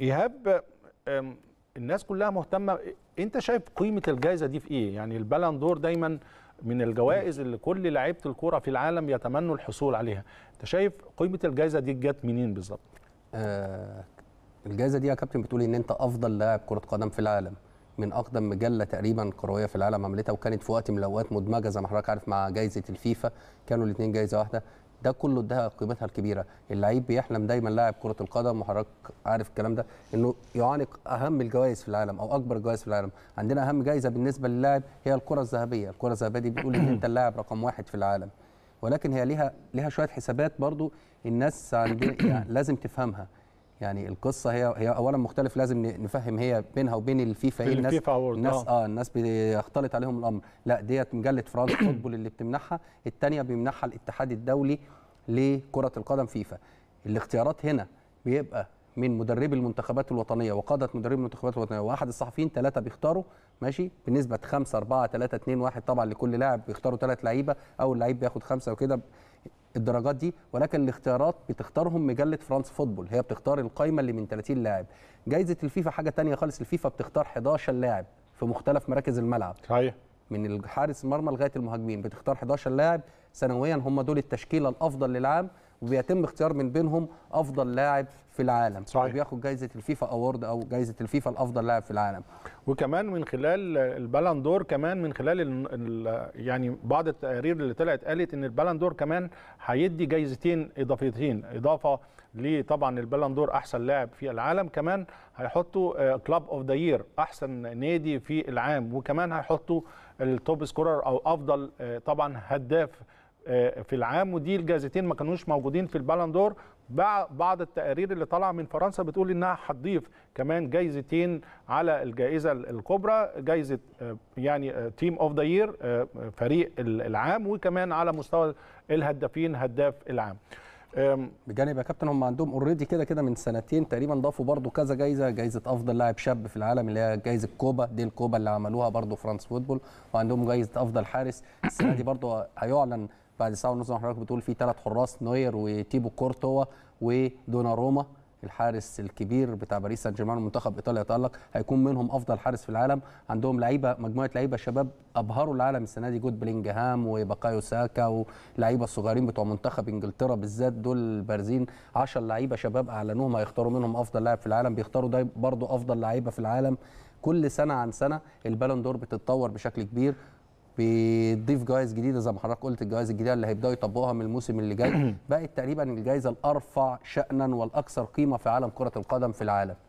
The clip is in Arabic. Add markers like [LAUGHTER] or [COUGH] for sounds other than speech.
ايهاب الناس كلها مهتمه انت شايف قيمه الجائزه دي في ايه يعني البالون دور دايما من الجوائز اللي كل لعيبه الكوره في العالم يتمنوا الحصول عليها انت شايف قيمه الجائزه دي جت منين بالظبط آه الجائزه دي يا كابتن بتقول ان انت افضل لاعب كره قدم في العالم من اقدم مجله تقريبا كرويه في العالم عملتها وكانت في وقت من الاوقات مدمجه زي ما حضرتك عارف مع جائزه الفيفا كانوا الاثنين جائزه واحده ده كله ده قيمتها الكبيره اللعيب بيحلم دايما لاعب كره القدم وحضرتك عارف الكلام ده انه يعانق اهم الجوائز في العالم او اكبر الجوائز في العالم عندنا اهم جائزه بالنسبه للاعب هي الكره الذهبيه الكره الذهبيه دي بتقول ان انت اللاعب رقم واحد في العالم ولكن هي ليها ليها شويه حسابات برضو الناس عندنا يعني لازم تفهمها يعني القصه هي هي اولا مختلف لازم نفهم هي بينها وبين الفيفا ايه الناس الناس آه. اه, الناس بيختلط عليهم الامر لا ديت مجله فرانس [COUGHS] فوتبول اللي بتمنحها الثانيه بيمنحها الاتحاد الدولي لكره القدم فيفا الاختيارات هنا بيبقى من مدربي المنتخبات الوطنيه وقاده مدربي المنتخبات الوطنيه واحد الصحفيين ثلاثه بيختاروا ماشي بنسبه 5 4 3 2 1 طبعا لكل لاعب بيختاروا ثلاث لعيبه اول لعيب بياخد خمسه وكده الدرجات دي ولكن الاختيارات بتختارهم مجله فرانس فوتبول هي بتختار القائمه اللي من 30 لاعب جائزه الفيفا حاجه تانية خالص الفيفا بتختار 11 لاعب في مختلف مراكز الملعب صحيح من الحارس المرمى لغايه المهاجمين بتختار 11 لاعب سنويا هم دول التشكيله الافضل للعام وبيتم اختيار من بينهم افضل لاعب في العالم صحيح. وبياخد جايزه الفيفا اوورد او جايزه الفيفا لافضل لاعب في العالم وكمان من خلال البالندور دور كمان من خلال يعني بعض التقارير اللي طلعت قالت ان البالندور دور كمان هيدي جايزتين اضافيتين اضافه لطبعا البالون دور احسن لاعب في العالم كمان هيحطوا كلوب اوف ذا يير احسن نادي في العام وكمان هيحطوا التوب سكورر او افضل آه، طبعا هداف آه، في العام ودي الجائزتين ما كانوش موجودين في البالندور بعض التقارير اللي طالعه من فرنسا بتقول انها هتضيف كمان جائزتين على الجائزه الكبرى جائزه آه، يعني تيم اوف ذا يير فريق العام وكمان على مستوى الهدافين هداف العام بجانب يا كابتن هم عندهم اوريدي كده كده من سنتين تقريبا ضافوا برضو كذا جايزه جايزه افضل لاعب شاب في العالم اللي هي جايزه كوبا دي الكوبا اللي عملوها برضو فرانس فوتبول وعندهم جايزه افضل حارس السنه دي برضو هيعلن بعد ساعه ونص حضرتك بتقول في ثلاث حراس نوير وتيبو كورتوا ودوناروما الحارس الكبير بتاع باريس سان جيرمان ومنتخب ايطاليا تالق هيكون منهم افضل حارس في العالم عندهم لعيبه مجموعه لعيبه شباب ابهروا العالم السنه دي جود بلينجهام وباكايو ساكا واللعيبه الصغيرين بتوع منتخب انجلترا بالذات دول بارزين 10 لعيبه شباب اعلنوهم هيختاروا منهم افضل لاعب في العالم بيختاروا ده برضه افضل لعيبه في العالم كل سنه عن سنه البالون دور بتتطور بشكل كبير بيضيف جوائز جديده زي ما حضرتك قلت الجوائز الجديده اللي هيبداوا يطبقوها من الموسم اللي جاي [CLEARS THROAT] بقت تقريبا الجائزه الارفع شانا والاكثر قيمه في عالم كره القدم في العالم